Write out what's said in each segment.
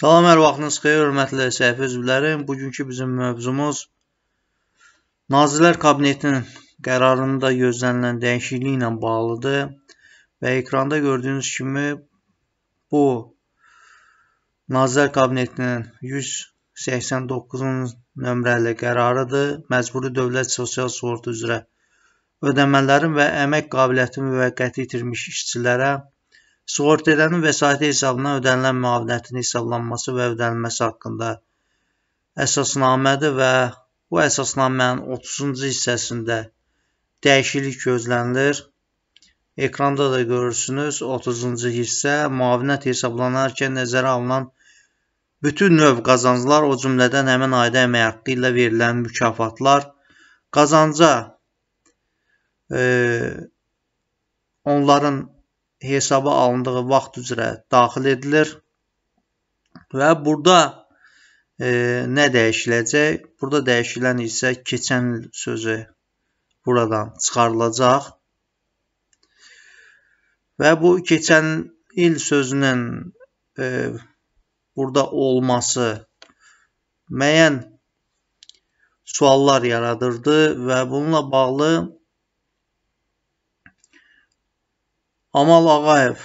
Salam, hər vaxtınız xeyir, hörmətli səhifə üzvlərim. Bugünkü bizim mövzumuz Nazirlər Kabinetinin qərarında gözlənilən dəyişikliklə bağlıdır. Və ekranda gördüyünüz kimi bu Nazirlər Kabinetinin 189-cu nömrəli qərarıdır. Məcburi dövlət sosial sığorta üzrə ödəmələrin və əmək qabiliyyəti müvəqqəti itirmiş işçilərə sığorta vəsaiti hesabına ödənilən müavinətin hesablanması və ödənilməsi haqqında əsasnamədir və bu əsasnamənin 30-cu hissəsində dəyişiklik gözlənilir. Ekranda da görürsünüz 30-cu hissə müavinət hesablanarkən nəzərə alınan bütün növ qazanclar, o cümlədən həmin ayda əmək haqqı ilə verilən mükafatlar qazanca e, onların hesaba alındığı vaxt üzrə daxil edilir. Və burada e, nə dəyişiləcək? Burada dəyişilən isə keçən il sözü buradan çıxarılacaq. Və bu keçən il sözünün e, burada olması müəyyən suallar yaradırdı və bununla bağlı Amal Ağayev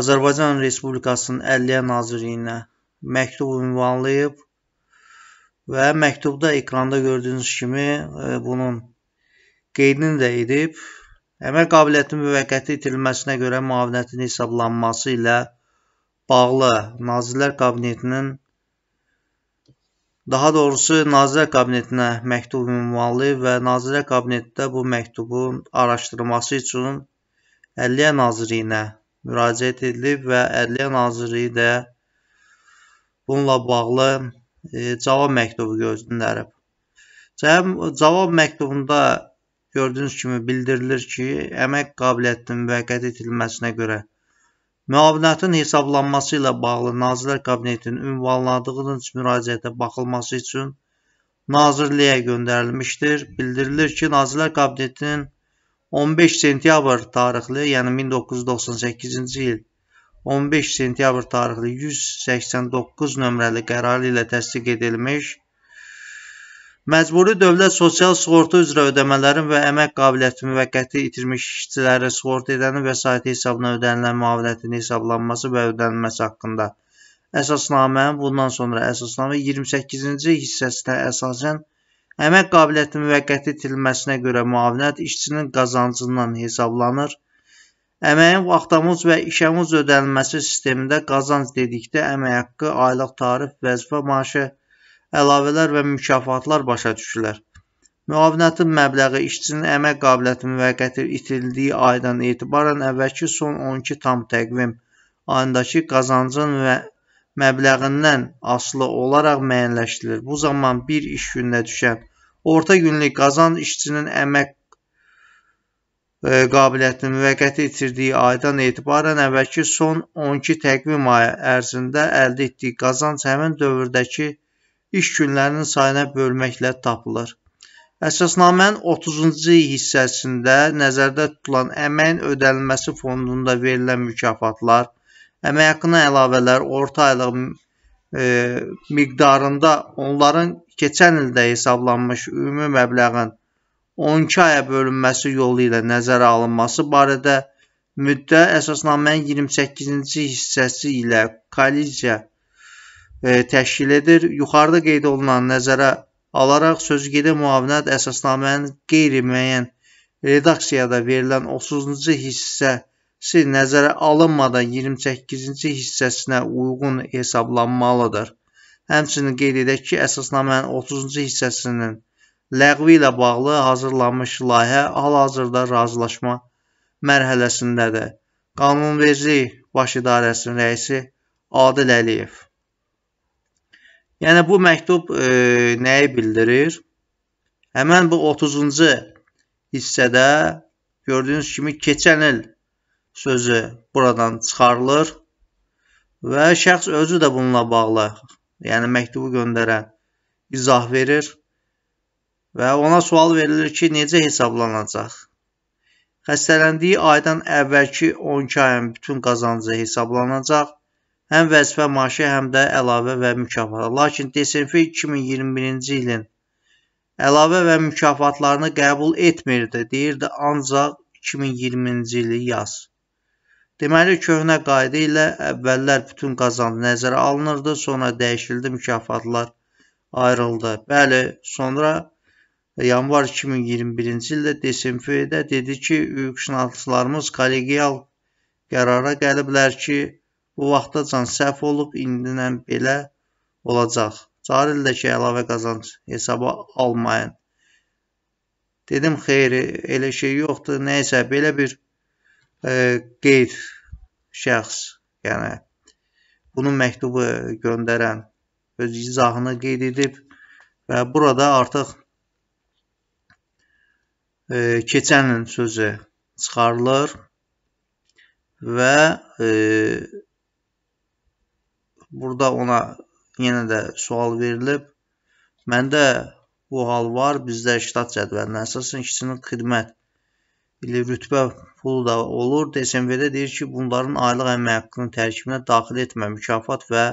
Azərbaycan Respublikasının Ədliyyə Nazirliyinə məktub ünvanlayıb və məktubda ekranda gördüyünüz kimi e, bunun qeydini də edib. Əmək qabiliyyətinin müvəqqəti itirilməsinə görə müavinətin hesablanması ilə bağlı Nazirlər Kabinetinin daha doğrusu Nazirlər Kabinetinə məktub ünvanlı və Nazirlər Kabinetində bu məktubun araşdırılması üçün Ədliyyə Nazirliyinə müraciət edilib və Ədliyyə Nazirliyi də bununla bağlı e, cavab məktubu göndərib. Cavab məktubunda gördüyünüz kimi bildirilir ki, əmək qabiliyyətinin müvəqqəti itilməsinə görə Müavinətin hesablanması ilə bağlı Nazirlər Kabinetinin ünvanladığınız müraciətə baxılması üçün Nazirliyə göndərilmişdir. Bildirilir ki, Nazirlər Kabinetinin 15 sentyabr tarixli, yəni 1998-ci il 15 sentyabr tarixli 189 nömrəli qərarı ilə təsdiq edilmiş Məcburi dövlət sosial sığorta üzrə ödəmələrin və əmək qabiliyyəti müvəqqəti itirmiş işçilərə sığorta edənin vəsaiti hesabına ödənilən müavinətin hesablanması və ödənilməsi haqqında əsasnamənin bundan sonra əsasnamə 28-ci hissəsinə əsasən əmək qabiliyyəti müvəqqəti itilməsinə görə müavinət işçinin qazancından hesablanır. Əməyin vaxtamız və işəmiz ödənilməsi sistemində qazanc dedikdə əmək haqqı, aylıq tarif, vəzifə maaşı, əlavələr və mükafatlar başa düşülər. Müavinətin məbləği işçinin əmək qabiliyyəti müvəqqəti itildiyi aydan etibarən əvvəlki son 12 tam təqvim ayındakı qazancın və məbləğindən asılı olaraq müəyyənləşdirilir. Bu zaman bir iş gününə düşən orta günlük qazanc işçinin əmək e, qabiliyyətini müvəqqəti itirdiyi aydan etibarən əvvəlki son 12 təqvim ayı ərzində əldə etdiyi qazanc həmin dövrdəki iş günlərinin sayına bölməklə tapılır. Əsasnamənin 30-cu hissəsində nəzərdə tutulan əməyin ödənilməsi fondunda verilən mükafatlar, əmək haqqına əlavələr orta aylıq e, miqdarında onların keçən ildə hesablanmış ümumi məbləğin 12 aya bölünməsi yolu ilə nəzərə alınması barədə müddəa əsasnamənin 28-ci hissəsi ilə kolliziya E, təşkil edir. Yuxarıda qeyd olunan nəzərə alaraq sözügedə müavinət əsasnamənin qeyri-müəyyən redaksiyada verilən 30-cu hissəsi nəzərə alınmadan 28-ci hissəsinə uyğun hesablanmalıdır. Həmçinin qeyd edək ki, əsasnamənin 30-cu hissəsinin ləğvi ilə bağlı hazırlanmış layihə hal-hazırda razılaşma mərhələsindədir. Qanunverici Baş İdarəsinin rəisi Adil Əliyev Yəni bu məktub e, nəyi bildirir? Həmən bu 30-cu hissədə gördüyünüz kimi keçən il sözü buradan çıxarılır və şəxs özü də bununla bağlı, yəni məktubu göndərən izah verir və ona sual verilir ki, necə hesablanacaq? Xəstələndiyi aydan əvvəlki 12 ayın bütün qazancı hesablanacaq həm vəzifə maaşı, həm də əlavə və mükafatlar. Lakin DSMF 2021-ci ilin əlavə və mükafatlarını qəbul etmirdi, deyirdi ancaq 2020-ci ili yaz. Deməli, köhnə qayda ilə əvvəllər bütün qazanc nəzərə alınırdı, sonra dəyişildi, mükafatlar ayrıldı. Bəli, sonra yanvar 2021-ci ildə DSMF-də dedi ki, hüquqşünaslarımız kollegial qərara gəliblər ki, Bu vaxta can səhv olub, indinən belə olacaq. Cari ildəki əlavə qazanc hesaba almayın. Dedim, xeyr, elə şey yoxdur. Nəysə, belə bir e, qeyd şəxs, yəni bunun məktubu göndərən öz izahını qeyd edib və burada artıq e, keçən sözü çıxarılır və e, Burada ona yenə də sual verilib. Məndə bu hal var. Bizdə iştat cədvəlinə əsasən işçinin xidmət ili rütbə pulu da olur. DSMV-də deyir ki, bunların aylıq əmək haqqının tərkibinə daxil etmə, mükafat və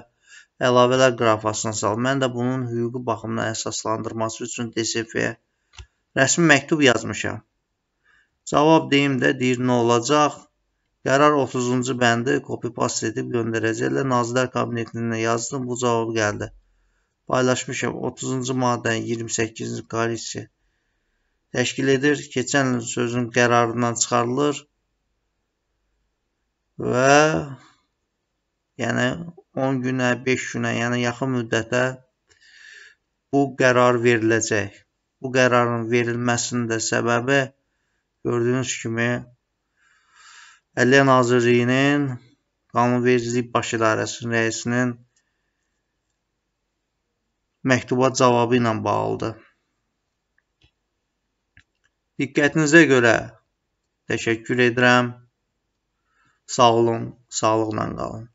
əlavələr qrafasına sal. Mən də bunun hüquqi baxımdan əsaslandırması üçün DSF-yə rəsmi məktub yazmışam. Cavab deyim də deyir nə olacaq? Qərar 30-cu bəndi copy-paste edib göndərəcəklər. Nazirlər Kabinetindən yazdım, bu cavab gəldi. Paylaşmışam 30-cu maddənin 28-ci qarisi təşkil edir. Keçən il sözün qərarından çıxarılır və yəni 10 günə, 5 günə, yəni yaxın müddətə bu qərar veriləcək. Bu qərarın verilməsinin də səbəbi gördüyünüz kimi Ədliyyə Nazirliyinin Qanunvericilik Baş İdarəsinin rəisinin məktuba cavabı ilə bağlıdır. Diqqətinizə görə təşəkkür edirəm. Sağ olun, sağlıqla qalın.